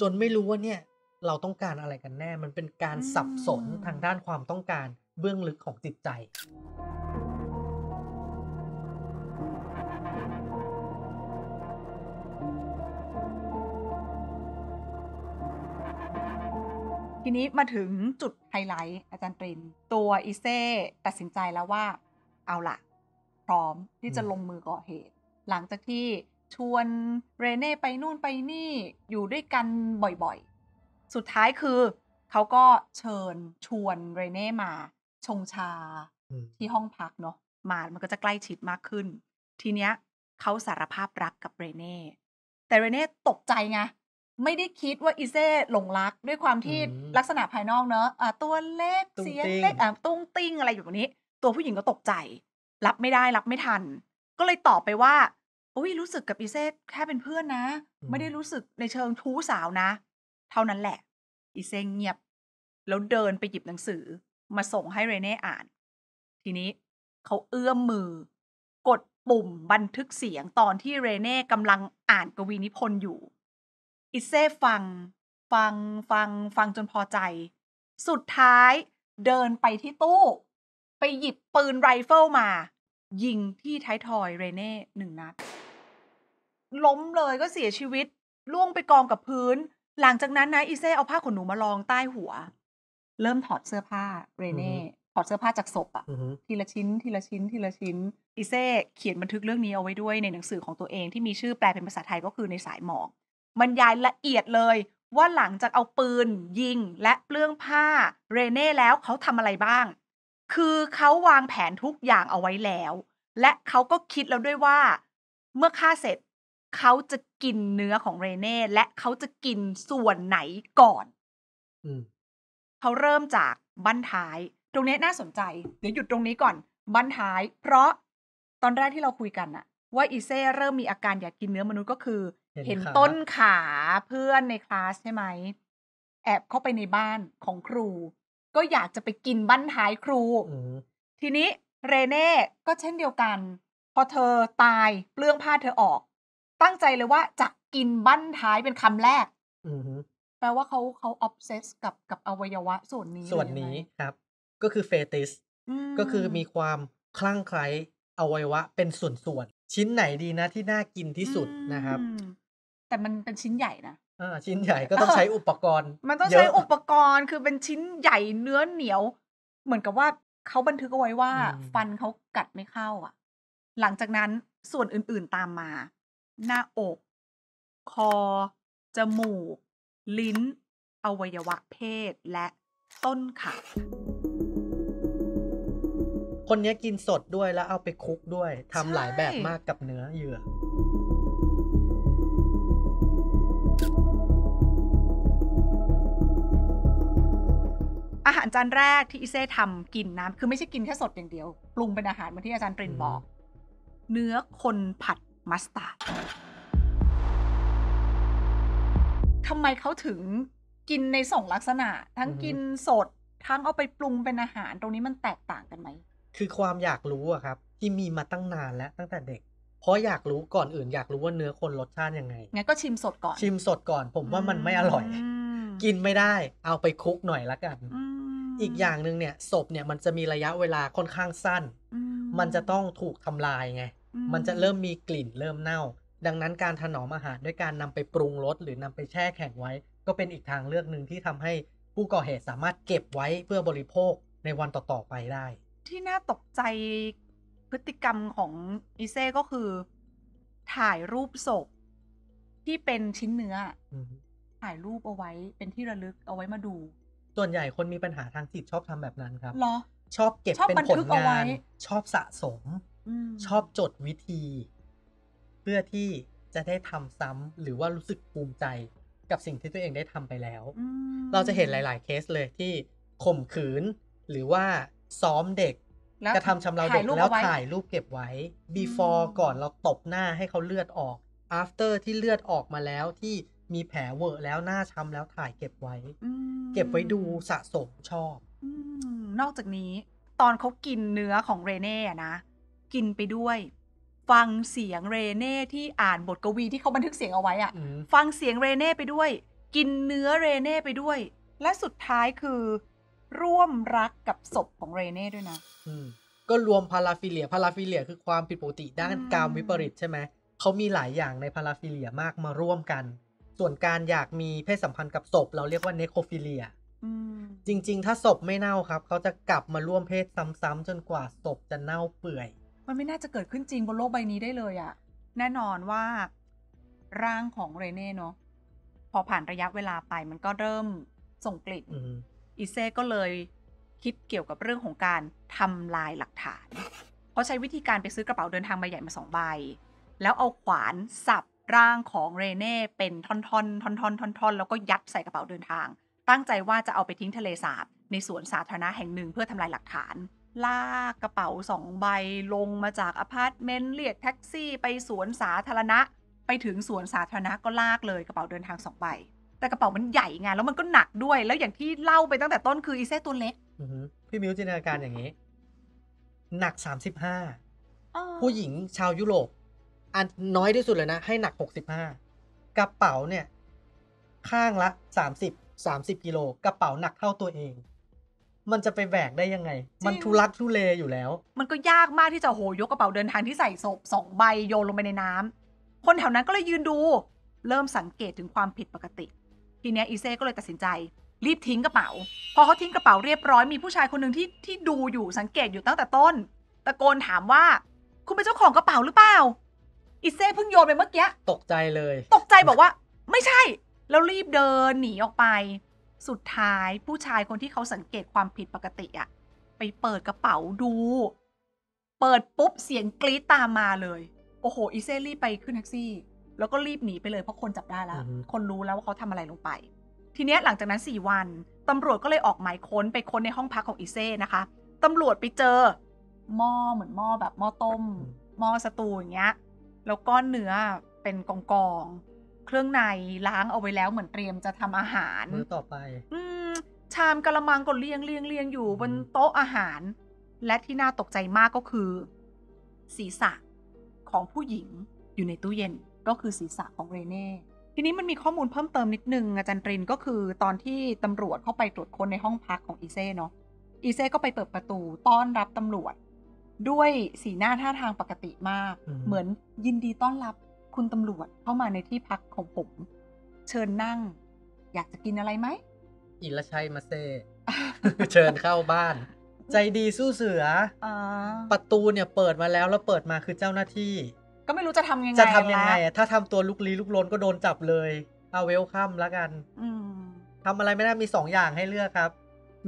จนไม่รู้ว่าเนี่ยเราต้องการอะไรกันแน่มันเป็นการสับสนทางด้านความต้องการเบื้องลึกของจิตใจทีนี้มาถึงจุดไฮไลท์ อาจารย์ตริน ตัวอิเซ่ตัดสินใจแล้วว่า เอาละพร้อมที่จะลงมือก่อเหตุ หลังจากที่ชวนเรเน่ไปนู่นไปนี่อยู่ด้วยกันบ่อยๆ สุดท้ายคือ เขาก็เชิญชวนเรเน่มา ชงชาที่ห้องพักเนาะมา มันก็จะใกล้ชิดมากขึ้น ทีเนี้ยเขาสารภาพรักกับเรเน่ แต่เรเน่ตกใจไงไม่ได้คิดว่าอีเซ่หลงรักด้วยความที่ลักษณะภายนอกเนอะอะตัวเล็กเสียเล็กตุ้งติ้งอะไรอยู่ตรงนี้ ตัวผู้หญิงก็ตกใจ รับไม่ได้ รับไม่ทัน ก็เลยตอบไปว่าอุ้ยรู้สึกกับอีเซ่แค่เป็นเพื่อนนะ ไม่ได้รู้สึกในเชิงทู้สาวนะ เท่านั้นแหละ อีเซ่เงียบแล้วเดินไปหยิบหนังสือ มาส่งให้เรเน่อ่าน ทีนี้เขาเอื้อมมือ กดปุ่มบันทึกเสียงตอนที่เรเน่กำลังอ่านกวีนิพนธ์อยู่อิเซ่ฟังฟังฟังฟังจนพอใจ สุดท้ายเดินไปที่ตู้ ไปหยิบปืนไรเฟิลมายิงที่ท้ายทอย เรเน่หนึ่งนัดล้มเลยก็เสียชีวิตล่วงไปกองกับพื้น หลังจากนั้นนะอิเซ่เอาผ้าขนหนูมาลองใต้หัว เริ่มถอดเสื้อผ้าเรเน่ถอดเสื้อผ้าจากศพอะทีละชิ้นทีละชิ้นทีละชิ้นอิเซ่เขียนบันทึกเรื่องนี้เอาไว้ด้วยในหนังสือของตัวเอง ที่มีชื่อแปลเป็นภาษาไทยก็คือในสายหมอกบรรยายละเอียดเลย ว่าหลังจากเอาปืนยิง และเปลื้องผ้า เรเน่แล้วเขาทำอะไรบ้าง คือเขาวางแผนทุกอย่างเอาไว้แล้ว และเขาก็คิดแล้วด้วยว่า เมื่อฆ่าเสร็จ เขาจะกินเนื้อของเรเน่ และเขาจะกินส่วนไหนก่อนเขาเริ่มจากบั้นท้าย ตรงนี้น่าสนใจ เดี๋ยวหยุดตรงนี้ก่อน บั้นท้าย เพราะตอนแรกที่เราคุยกันอะว่าอีเซ่เริ่มมีอาการอยากกินเนื้อมนุษย์ก็คือเห็นต้นขาเพื่อนในคลาสใช่ไหม แอบเข้าไปในบ้านของครู ก็อยากจะไปกินบ้านท้ายครูทีนี้เรเน่ก็เช่นเดียวกัน พอเธอตายเปลื้องผ้าเธอออก ตั้งใจเลยว่าจะกินบั้นท้ายเป็นคำแรกแปลว่าเขาเขาออฟเซสกับกับอวัยวะส่วนนี้ ส่วนนี้ครับ ก็คือเฟติสก็คือมีความคลั่งไคล้อวัยวะ เป็นส่วนๆ ชิ้นไหนดีนะที่น่ากินที่สุดนะครับแต่มันเป็นชิ้นใหญ่นะชิ้นใหญ่ก็ต้องใช้อุปกรณ์ มันต้องใช้อุปกรณ์ คือเป็นชิ้นใหญ่เนื้อเหนียว เหมือนกับว่าเขาบันทึกเอาไว้ว่า ฟันเขากัดไม่เข้าอ่ะ หลังจากนั้นส่วนอื่นๆตามมา หน้าอก คอ จมูก ลิ้น อวัยวะเพศ และต้นขา คนนี้กินสดด้วยแล้วเอาไปคุกด้วยทำหลายแบบมากกับเนื้อเหยื่ออาหารจานแรกที่อิเซ่ทำกินนะคือไม่ใช่กินแค่สดอย่างเดียว ปรุงเป็นอาหารเหมือนที่อาจารย์ตรินบอก เนื้อคนผัดมัสตาร์ดทำไมเขาถึง กินในสองลักษณะ ทั้งกินสด ทั้งเอาไปปรุงเป็นอาหาร ตรงนี้มันแตกต่างกันไหม คือความอยากรู้อะครับ ที่มีมาตั้งนานแล้วตั้งแต่เด็กเพราะอยากรู้ก่อนอื่นอยากรู้ว่าเนื้อคนรสชาติยังไงงั้นก็ชิมสดก่อน ชิมสดก่อน ผมว่ามันไม่อร่อย กินไม่ได้เอาไปคุกหน่อยละกันอีกอย่างหนึ่งเนี่ยศพเนี่ย มันจะมีระยะเวลาค่อนข้างสั้น มันจะต้องถูกทำลายไง มันจะเริ่มมีกลิ่นเริ่มเน่า ดังนั้นการถนอมอาหาร ด้วยการนำไปปรุงรสหรือนำไปแช่แข็งไว้ ก็เป็นอีกทางเลือกหนึ่งที่ทำให้ ผู้ก่อเหตุสามารถเก็บไว้เพื่อบริโภคในวันต่อๆไปได้ ที่น่าตกใจพฤติกรรมของอีเซ่ก็คือ ถ่ายรูปศพที่เป็นชิ้นเนื้อถ่ายรูปเอาไว้ เป็นที่ระลึกเอาไว้มาดูส่วนใหญ่คนมีปัญหาทางจิตชอบทำแบบนั้นครับอชอบเก็บบเป็นผลงาน ชอบสะสมชอบจดวิธี เพื่อที่จะได้ทำซ้ำ หรือว่ารู้สึกภูมิใจกับสิ่งที่ตัวเองได้ทำไปแล้ว เราจะเห็นหลายๆ เคสเลยที่ข่มขืน หรือว่าซ้อมเด็กกระทำชำเราเด็กแล้วถ่ายรูปเก็บไว้ before ก่อนเราตบหน้าให้เขาเลือดออก after ที่เลือดออกมาแล้วที่มีแผลเวอะแล้วหน้าช้ำแล้วถ่ายเก็บไว้เก็บไว้ดูสะสมชอบนอกจากนี้ ตอนเขากินเนื้อของเรเน่นะ กินไปด้วย ฟังเสียงเรเน่ที่อ่านบทกวีที่เขาบันทึกเสียงเอาไว้อะฟังเสียงเรเน่ไปด้วย กินเนื้อเรเน่ไปด้วย และสุดท้ายคือ ร่วมรักกับศพของเรเน่ด้วยนะก็รวมพาราฟิเลียพาราฟิเลีย คือความผิดปกติด้านการวิปริตใช่ไหมเขามีหลายอย่างในพาราฟิเลียมากมาร่วมกันส่วนการอยากมีเพศสัมพันธ์กับศพ เราเรียกว่าเนโครฟิเลีย จริง ๆ ถ้าศพไม่เน่าครับ เขาจะกลับมาร่วมเพศซ้ำๆจนกว่าศพจะเน่าเปื่อย มันไม่น่าจะเกิดขึ้นจริงบนโลกใบนี้ได้เลยอะแน่นอนว่า ร่างของเรเน่เนาะพอผ่านระยะเวลาไป มันก็เริ่มส่งกลิ่นอีเซ่ก็เลยคิดเกี่ยวกับเรื่องของการทำลายหลักฐาน เพราะใช้วิธีการไปซื้อกระเป๋าเดินทางใบใหญ่มาสองใบแล้วเอาขวานสับร่างของเรเน่เป็นท่อนๆ ท่อนๆ ท่อน ๆ แล้วก็ยัดใส่กระเป๋าเดินทาง ตั้งใจว่าจะเอาไปทิ้งทะเลสาบในสวนสาธารณะแห่งหนึ่งเพื่อทำลายหลักฐาน ลากกระเป๋าสองใบลงมาจากอพาร์ตเมนต์เรียกแท็กซี่ ไปสวนสาธารณะ ไปถึงสวนสาธารณะก็ลากเลยกระเป๋าเดินทางสองใบ แต่กระเป๋ามันใหญ่ไง แล้วมันก็หนักด้วย แล้วอย่างที่เล่าไปตั้งแต่ต้นคืออีเซ่ตัวเล็กพี่มิวจินตนาการอย่างนี้ หนักสามสิบห้า ผู้หญิงชาวยุโรปอันน้อยที่สุดเลยนะ ให้หนักหหกสิบ้ากระเป๋าเนี่ย ข้างละสสสาามิบมสิบกิโล กระเป๋าหนักเท่าตัวเอง มันจะไปแบกได้ยังไง มันทุลักทุเลอยู่แล้ว มันก็ยากมากที่จะโหยกกระเป๋าเดินทางที่ใส่ศพสองใบโยนลงไปในน้ำ คนแถวนั้นก็เลยยืนดูเริ่มสังเกตถึงความผิดปกติ ทีเนี้ยอีเซ่ก็เลยตัดสินใจ รีบทิ้งกระเป๋าพอเขาทิ้งกระเป๋าเรียบร้อยมีผู้ชายคนหนึ่งที่ที่ดูอยู่สังเกตอยู่ตั้งแต่ต้นตะโกนถามว่าคุณเป็นเจ้าของกระเป๋าหรือเปล่าอิเซ่เพิ่งโยนไปเมื่อกี้ ตกใจเลย ตกใจบอกว่า ไม่ใช่ แล้วรีบเดินหนีออกไป สุดท้ายผู้ชายคนที่เขาสังเกตความผิดปกติอะ ไปเปิดกระเป๋าดู เปิดปุ๊บ เสียงกรี๊ดตามมาเลย โอ้โห อิเซ่รีบไปขึ้นแท็กซี่ แล้วก็รีบหนีไปเลยเพราะคนจับได้แล้ว คนรู้แล้วว่าเขาทำอะไรลงไป ทีเนี้ยหลังจากนั้นสี่วันตำรวจก็เลยออกหมายค้นไปค้นในห้องพักของอิเซ่นะคะตำรวจไปเจอหม้อเหมือนหม้อแบบหม้อต้ม หม้อสตูอย่างเงี้ยแล้วก้อนเนื้อเป็นกองกอง เครื่องในล้างเอาไว้แล้ว เหมือนเตรียมจะทำอาหารมื้อต่อไปอืมชามกระมังก็เลียงเลียงเลียงอยู่บนโต๊ะอาหาร และที่น่าตกใจมากก็คือ ศีรษะของผู้หญิงอยู่ในตู้เย็นก็คือศีรษะของเรเน่ ทีนี้มันมีข้อมูลเพิ่มเติมนิดนึงอาจารย์ตรินก็คือตอนที่ตำรวจเข้าไปตรวจค้นในห้องพักของอีเซ่เนาะ อีเซ่ก็ไปเปิดประตู ต้อนรับตำรวจด้วยสีหน้าท่าทางปกติมาก เหมือนยินดีต้อนรับคุณตำรวจเข้ามาในที่พักของผม เชิญนั่ง อยากจะกินอะไรไหม อิละชัยมาเซเชิญเข้าบ้าน ใจดีสู้เสืออประตูเนี่ยเปิดมาแล้ว แล้วเปิดมาคือเจ้าหน้าที่ ก็ไม่รู้จะทำยังไงจะทำยังไงถ้าทำตัวลุกลี้ลุกลนก็โดนจับเลยเอาเวลคัมแล้วกันทำอะไรไม่ได้มีสองอย่างให้เลือกครับ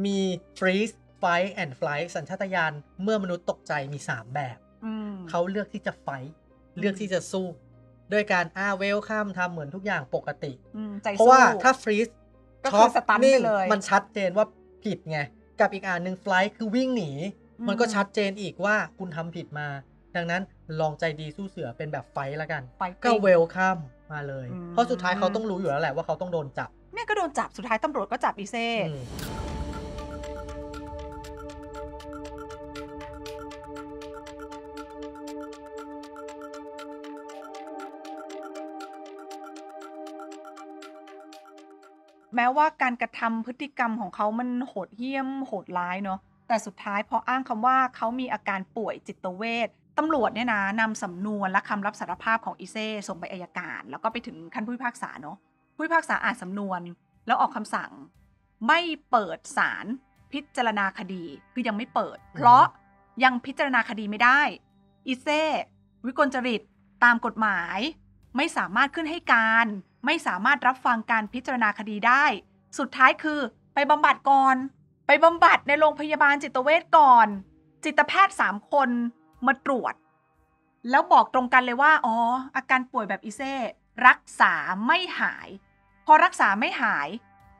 มีฟรีซไฟแอนด์ d f สัญชาตญาณเมื่อมนุษย์ตกใจมี 3 แบบเขาเลือกที่จะไฟเลือกที่จะสู้ด้วยการอ้าเวลข้ามทำเหมือนทุกอย่างปกติเพราะว่าถ้าฟรีสช็อปนี่มันชัดเจนว่าผิดไง กับอีกอ่านหนึ่งไฟคือวิ่งหนี มันก็ชัดเจนอีกว่าคุณทำผิดมา ดังนั้นลองใจดีสู้เสือเป็นแบบไฟละกันก็เวลข้ามมาเลย เพราะสุดท้ายเขาต้องรู้อยู่แล้วแหละว่าเขาต้องโดนจับเนี่ยก็โดนจับสุดท้ายตำรวจก็จับอีเซ่แม้ว่าการกระทำพฤติกรรมของเขามันโหดเหี้ยมโหดร้ายเนาะ แต่สุดท้ายพออ้างคำว่าเขามีอาการป่วยจิตเวชตำรวจเนี่ยนะนำสำนวนและคำรับสารภาพของอีเซ่ส่งไปอายการ แล้วก็ไปถึงขั้นผู้พิพากษาเนาะ ผู้พิพากษาอ่านสำนวน แล้วออกคำสั่ง ไม่เปิดศาลพิจารณาคดีคือยังไม่เปิด เพราะยังพิจารณาคดีไม่ได้อีเซ่วิกลจริตตามกฎหมาย ไม่สามารถขึ้นให้การไม่สามารถรับฟังการพิจารณาคดีได้ สุดท้ายคือไปบำบัดก่อน ไปบำบัดในโรงพยาบาลจิตเวชก่อน จิตแพทย์สามคนมาตรวจ แล้วบอกตรงกันเลยว่า อ๋อ อาการป่วยแบบอีเซ่รักษาไม่หาย พอรักษาไม่หาย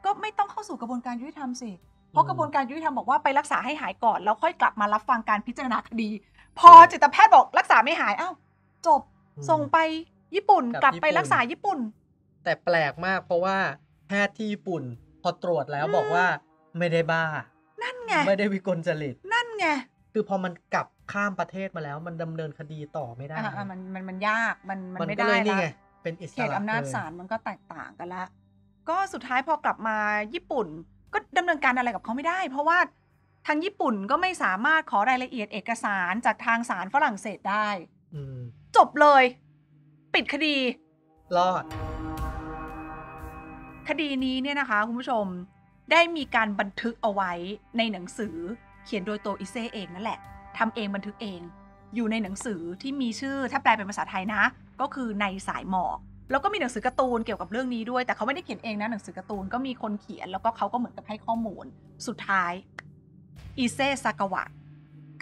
ก็ไม่ต้องเข้าสู่กระบวนการยุติธรรมสิเพราะกระบวนการยุติธรรมบอกว่าไปรักษาให้หายก่อนแล้วค่อยกลับมารับฟังการพิจารณาคดี พอจิตแพทย์บอกรักษาไม่หายอ้าวจบ ส่งไปญี่ปุ่นกลับไปรักษาญี่ปุ่นแต่แปลกมากเพราะว่าแพทย์ที่ญี่ปุ่นพอตรวจแล้วบอกว่า ไม่ได้บ้า นั่นไง ไม่ได้วิกลจริตนั่นไง คือพอมันกลับข้ามประเทศมาแล้วมันดำเนินคดีต่อไม่ได้อ่ามันมันมันยาก มันมันไม่ได้ละเป็นอิสระเขตอำนาจศาลมันก็แตกต่างกันละ ก็สุดท้ายพอกลับมาญี่ปุ่นก็ดำเนินการอะไรกับเขาไม่ได้ เพราะว่า ทางญี่ปุ่นก็ไม่สามารถขอรายละเอียดเอกสารจากทางศาลฝรั่งเศสได้จบเลย ปิดคดี รอดคดีนี้เนี่ยนะคะคุณผู้ชมได้มีการบันทึกเอาไว้ในหนังสือเขียนโดยโตอิเซเองนั่นแหละทำเองบันทึกเอง อยู่ในหนังสือที่มีชื่อถ้าแปลเป็นภาษาไทยนะ ก็คือในสายหมอกแล้วก็มีหนังสือการ์ตูนเกี่ยวกับเรื่องนี้ด้วยแต่เขาไม่ได้เขียนเองนะหนังสือการ์ตูนก็มีคนเขียน แล้วก็เขาก็เหมือนกับให้ข้อมูลสุดท้ายอิเซซากาวะ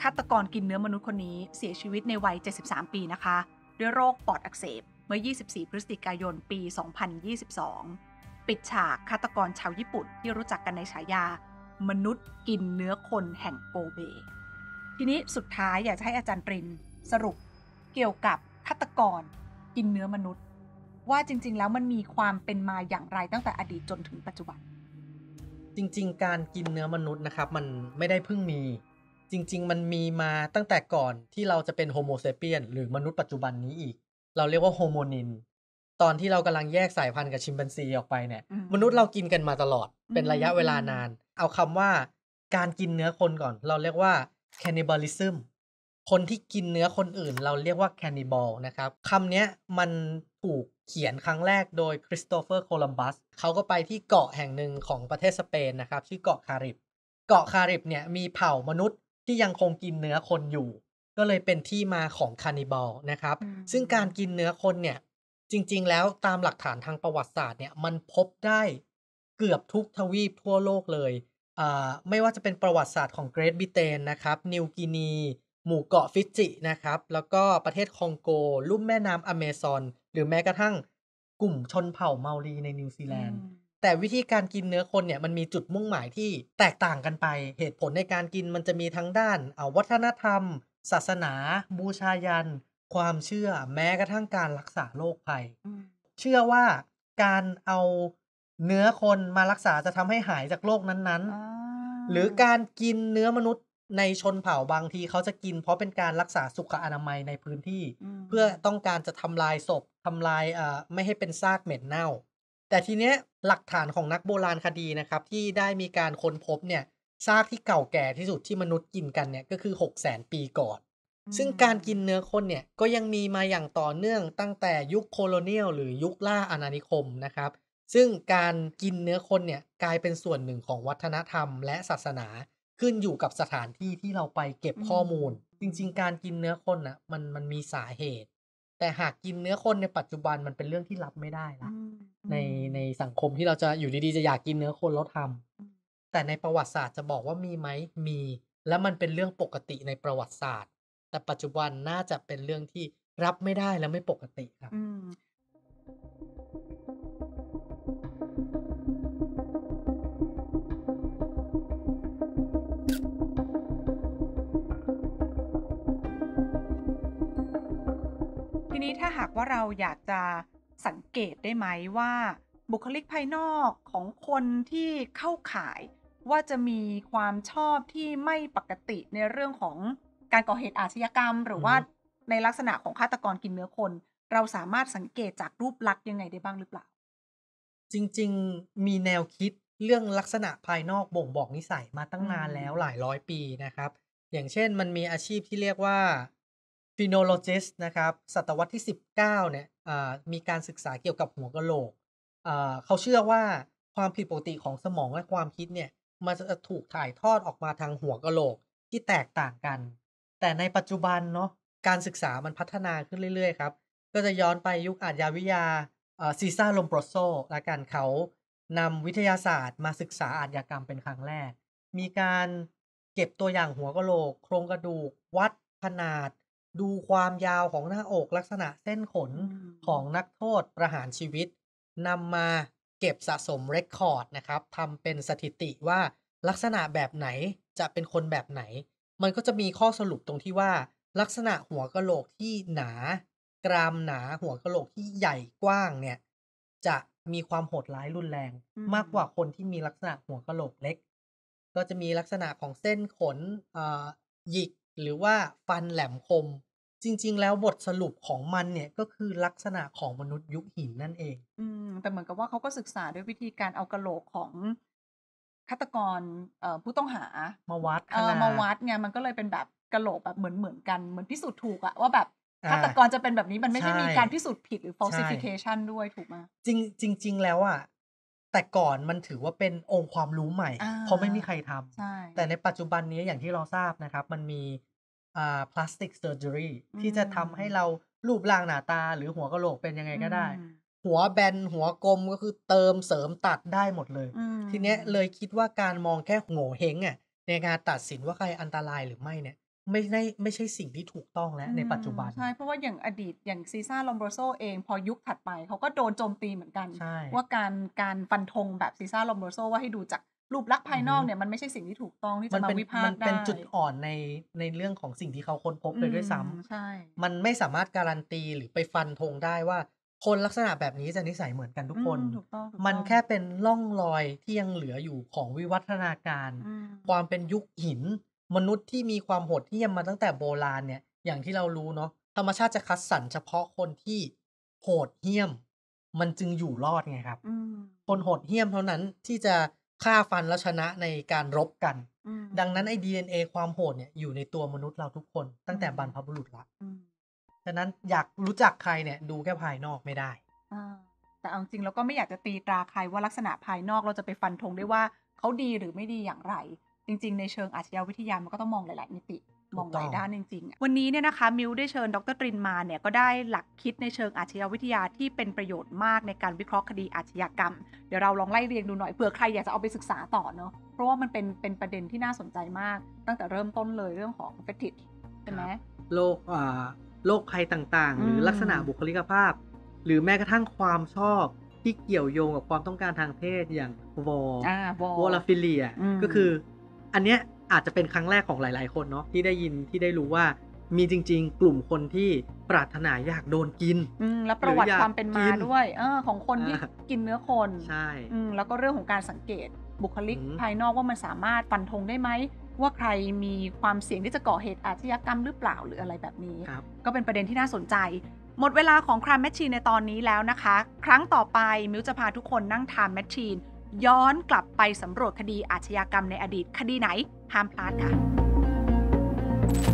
ฆาตกรกินเนื้อมนุษย์คนนี้เสียชีวิตในวัย73 ปีนะคะ ด้วยโรคปอดอักเสบเมื่อ 24 พฤศจิกายนปี 2022ปิดฉากฆาตกรชาวญี่ปุ่นที่รู้จักกันในฉายา มนุษย์กินเนื้อคนแห่งโกเบทีนี้สุดท้ายอยากจะให้อาจารย์ปรินสรุป เกี่ยวกับฆาตกร กินเนื้อมนุษย์ ว่าจริงๆ แล้วมันมีความเป็นมาอย่างไรตั้งแต่อดีตจนถึงปัจจุบัน จริงๆ การกินเนื้อมนุษย์นะครับมันไม่ได้เพิ่งมี จริงๆ มันมีมาตั้งแต่ก่อนที่เราจะเป็นโฮโมเซเปียน หรือมนุษย์ปัจจุบันนี้อีก เราเรียกว่าโฮโมนินตอนที่เรากำลังแยกสายพันธุ์กับชิมแปนซีออกไปเนี่ยมนุษย์เรากินกันมาตลอดเป็นระยะเวลานาน เอาคำว่าการกินเนื้อคนก่อน เราเรียกว่า cannibalism คนที่กินเนื้อคนอื่นเราเรียกว่า cannibal นะครับคำนี้มันถูกเขียนครั้งแรกโดยคริสโตเฟอร์โคลัมบัสเขาก็ไปที่เกาะแห่งหนึ่งของประเทศสเปนนะครับชื่อเกาะคาริบ เกาะคาริบเนี่ยมีเผ่ามนุษย์ที่ยังคงกินเนื้อคนอยู่ ก็เลยเป็นที่มาของคานิบอลนะครับซึ่งการกินเนื้อคนเนี่ยจริงๆ แล้วตามหลักฐานทางประวัติศาสตร์เนี่ยมันพบได้เกือบทุกทวีปทั่วโลกเลย ไม่ว่าจะเป็นประวัติศาสตร์ของเกรทบิเตนนะครับนิวกินี หมู่เกาะฟิจินะครับแล้วก็ประเทศคองโก ลุ่มแม่น้ำอเมซอน หรือแม้กระทั่งกลุ่มชนเผ่าเมาลีในนิวซีแลนด์ แต่วิธีการกินเนื้อคนเนี่ยมันมีจุดมุ่งหมายที่แตกต่างกันไป เหตุผลในการกินมันจะมีทั้งด้านวัฒนธรรม ศาสนาบูชายันความเชื่อแม้กระทั่งการรักษาโรคภัย เชื่อว่าการเอาเนื้อคนมารักษาจะทำให้หายจากโรคนั้นๆหรือการกินเนื้อมนุษย์ในชนเผ่าบางทีเขาจะกินเพราะเป็นการรักษาสุขอนามัยในพื้นที่เพื่อต้องการจะทำลายศพทำลายอ่อไม่ให้เป็นซากเหม็นเน่า แต่ทีเนี้ยหลักฐานของนักโบราณคดีนะครับที่ได้มีการค้นพบเนี่ยซากที่เก่าแก่ที่สุดที่มนุษย์กินกันเนี่ยก็คือหกแสนปีก่อนซึ่งการกินเนื้อคนเนี่ยก็ยังมีมาอย่างต่อเนื่องตั้งแต่ยุคโคโลเนียล หรือยุคล่าอาณานิคมนะครับ ซึ่งการกินเนื้อคนเนี่ยกลายเป็นส่วนหนึ่งของวัฒนธรรมและศาสนา ขึ้นอยู่กับสถานที่ที่เราไปเก็บข้อมูล จริงๆ การกินเนื้อคนนะมันมันมีสาเหตุ แต่หากกินเนื้อคนในปัจจุบันมันเป็นเรื่องที่รับไม่ได้ละในในสังคมที่เราจะอยู่ดีๆ จะอยากกินเนื้อคนแล้วทำแต่ในประวัติศาสตร์จะบอกว่ามีไหมมี และมันเป็นเรื่องปกติในประวัติศาสตร์แต่ปัจจุบันน่าจะเป็นเรื่องที่รับไม่ได้และไม่ปกติครับทีนี้ถ้าหากว่าเราอยากจะสังเกตได้ไหมว่า บุคลิกภายนอกของคนที่เข้าข่ายว่าจะมีความชอบที่ไม่ปกติในเรื่องของการก่อเหตุอาชญากรรม หรือว่าในลักษณะของฆาตกรกินเนื้อคน เราสามารถสังเกตจากรูปลักษณ์ยังไงได้บ้างหรือเปล่า จริงๆมีแนวคิดเรื่องลักษณะภายนอกบ่งบอกนิสัยมาตั้งนานแล้วหลายร้อยปีนะครับ อย่างเช่นมันมีอาชีพที่เรียกว่า phenologist นะครับศตวรรษที่ 19เนี่ยมีการศึกษาเกี่ยวกับหัวกะโหลกเขาเชื่อว่าความผิดปกติของสมองและความคิดเนี่ยมันจะถูกถ่ายทอดออกมาทางหัวกะโหลกที่แตกต่างกันแต่ในปัจจุบันเนาะการศึกษามันพัฒนาขึ้นเรื่อย ๆ ครับ ก็จะย้อนไปยุคอาจยาวิยาซีซ่าลมโปรโซและการเขานำวิทยาศาสตร์มาศึกษาอาชญากรรมเป็นครั้งแรก มีการเก็บตัวอย่างหัวกะโหลก โครงกระดูก วัดขนาดดูความยาวของหน้าอก ลักษณะเส้นขนของนักโทษประหารชีวิตนำมาเก็บสะสมเรคคอร์ดนะครับทำเป็นสถิติว่าลักษณะแบบไหนจะเป็นคนแบบไหนมันก็จะมีข้อสรุปตรงที่ว่าลักษณะหัวกะโหลกที่หนากรามหนาหัวกะโหลกที่ใหญ่กว้างเนี่ย จะมีความโหดร้ายรุนแรง มากกว่าคนที่มีลักษณะหัวกะโหลกเล็ก ก็จะมีลักษณะของเส้นขนหยิกหรือว่าฟันแหลมคม จริงๆ แล้วบทสรุปของมันเนี่ยก็คือลักษณะของมนุษย์ยุคหินนั่นเอง อืมแต่เหมือนกับว่าเขาก็ศึกษาด้วยวิธีการเอากระโหลกของฆาตกรผู้ต้องหามาวัดมาวัดไงมันก็เลยเป็นแบบกระโหลกแบบเหมือนเหมือนกันเหมือนพิสูจน์ถูกอะว่าแบบฆาตกรจะเป็นแบบนี้มันไม่ใช่มีการพิสูจน์ผิดหรือ falsification ด้วยถูกไหมจริงจริงรงแล้วอะแต่ก่อนมันถือว่าเป็นองค์ความรู้ใหม่ เพราะไม่มีใครทำแต่ในปัจจุบันนี้อย่างที่เราทราบนะครับ มันมีอ่า plastic surgery ที่จะทำให้เรารูปร่างหน้าตาหรือหัวกะโหลกเป็นยังไงก็ได้หัวแบน หัวกลมก็คือเติมเสริมตัดได้หมดเลย ทีเนี้ยเลยคิดว่าการมองแค่โง่เฮงอ่ะในการตัดสินว่าใครอันตรายหรือไม่เนี่ยไม่ได้ไม่ใช่สิ่งที่ถูกต้องแล้วในปัจจุบันใช่เพราะว่าอย่างอดีตอย่างซีซ่าลอมโบโซ เองพอยุคถัดไปเขาก็โดนโจมตีเหมือนกันว่าการการฟันธงแบบซีซ่าลอมโบโซว่าให้ดูจากรูปลักษณ์ภายนอกเนี่ยมันไม่ใช่สิ่งที่ถูกต้องที่จะมาวิพากษ์ได้มันเป็นจุดอ่อนในในเรื่องของสิ่งที่เขาค้นพบเลยด้วยซ้ำใช่มันไม่สามารถการันตีหรือไปฟันธงได้ว่าคนลักษณะแบบนี้จะนิสัยเหมือนกันทุกคน มันแค่เป็นล่องรอยที่ยังเหลืออยู่ของวิวัฒนาการ ความเป็นยุคหิน มนุษย์ที่มีความโหดเหี้ยมมาตั้งแต่โบราณเนี่ย อย่างที่เรารู้เนาะ ธรรมชาติจะคัดสรรเฉพาะคนที่โหดเหี้ยม มันจึงอยู่รอดไงครับ คนโหดเหี้ยมเท่านั้นที่จะฆ่าฟันและชนะในการรบกัน ดังนั้นไอ้ดีเอ็นเอความโหดเนี่ยอยู่ในตัวมนุษย์เราทุกคน ตั้งแต่บรรพบุรุษละฉะนั้นอยากรู้จักใครเนี่ยดูแค่ภายนอกไม่ได้แต่เอาจริงเราก็ไม่อยากจะตีตราใครว่าลักษณะภายนอกเราจะไปฟันธงได้ว่าเขาดีหรือไม่ดีอย่างไร จริงๆในเชิงอาชญาวิทยามันก็ต้องมองหลายๆมิติมองหลายด้านจริง ๆ วันนี้เนี่ยนะคะมิวได้เชิญดรตรินมาเนี่ยก็ได้หลักคิดในเชิงอาชญาวิทยาที่เป็นประโยชน์มากในการวิเคราะห์คดีอาชญากรรม เดี๋ยวเราลองไล่เรียงดูหน่อยเผื่อใครอยากจะเอาไปศึกษาต่อเนาะเพราะว่ามันเป็นเป็นประเด็นที่น่าสนใจมาก ตั้งแต่เริ่มต้นเลยเรื่องของเฟติชใช่ไหมโลกอ่าโรคภัยต่างๆ หรือลักษณะบุคลิกภาพ หรือแม้กระทั่งความชอบที่เกี่ยวโยงกับความต้องการทางเพศอย่างวอวอลฟิเลียก็คืออันเนี้ยอาจจะเป็นครั้งแรกของหลาย ๆคนเนาะที่ได้ยินที่ได้รู้ว่ามีจริง ๆ กลุ่มคนที่ปรารถนาอยากโดนกินและประวัติความเป็นมาด้วยอของคนที่กินเนื้อคนใช่แล้วก็เรื่องของการสังเกตบุคลิกภายนอกว่ามันสามารถฟันธงได้ไหมว่าใครมีความเสี่ยงที่จะก่อเหตุอาชญากรรมหรือเปล่าหรืออะไรแบบนี้ ก็เป็นประเด็นที่น่าสนใจ หมดเวลาของครามแมชชีนในตอนนี้แล้วนะคะ ครั้งต่อไปมิวจะพาทุกคนนั่งทามแมชชีน ย้อนกลับไปสำรวจคดีอาชญากรรมในอดีต คดีไหน ห้ามพลาดค่ะ